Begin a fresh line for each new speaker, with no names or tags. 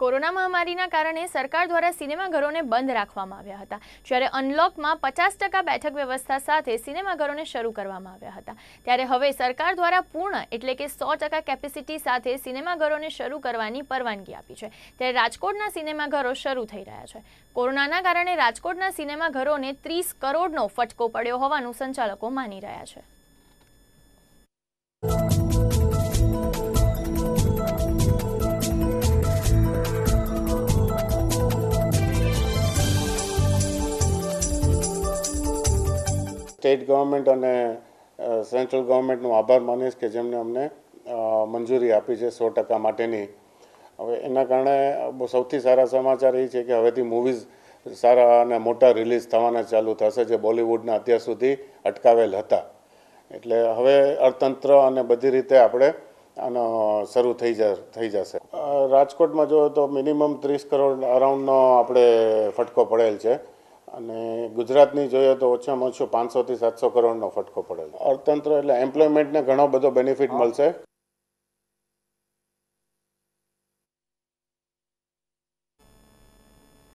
corona મહામારીના કારણે સરકાર દ્વારા સિનેમાઘરોને બંધ રાખવામાં આવ્યા હતા જ્યારે અનલોકમાં પચાસ ટકા બેઠક વ્યવસ્થા સાથે સિનેમાઘરોને શરૂ કરવામાં આવ્યા હતા ત્યારે હવે સરકાર દ્વારા પૂર્ણ એટલે કે સો ટકા કેપેસિટી સાથે સિનેમાઘરોને શરૂ કરવાની પરવાનગી આપી છે ત્યારે રાજકોટના સિનેમાઘરો શરૂ થઈ રહ્યા છે કોરોનાના કારણે રાજકોટના સિનેમાઘરોને ત્રીસ કરોડનો ફટકો પડ્યો હોવાનું સંચાલકો માની રહ્યા છે
સ્ટેટ ગવર્મેન્ટ અને સેન્ટ્રલ ગવર્મેન્ટનો આભાર માનીશ કે જેમણે અમને મંજૂરી આપી છે સો ટકા માટેની હવે એના કારણે સૌથી સારા સમાચાર એ છે કે હવેથી મૂવીઝ સારા અને મોટા રિલીઝ થવાના ચાલુ થશે જે બોલિવૂડના અત્યાર સુધી અટકાવેલ હતા એટલે હવે અર્થતંત્ર અને બધી રીતે આપણે આનો શરૂ થઈ જા થઈ જશે રાજકોટમાં જો તો મિનિમમ ત્રીસ કરોડ અરાઉન્ડનો આપણે ફટકો પડેલ છે અને ગુજરાતની જોઈએ તો ઓછામાં ઓછો પાંચસોથી સાતસો કરોડનો ફટકો પડેલો અર્થતંત્ર એટલે એમ્પ્લોયમેન્ટને ઘણો બધો બેનિફિટ મળશે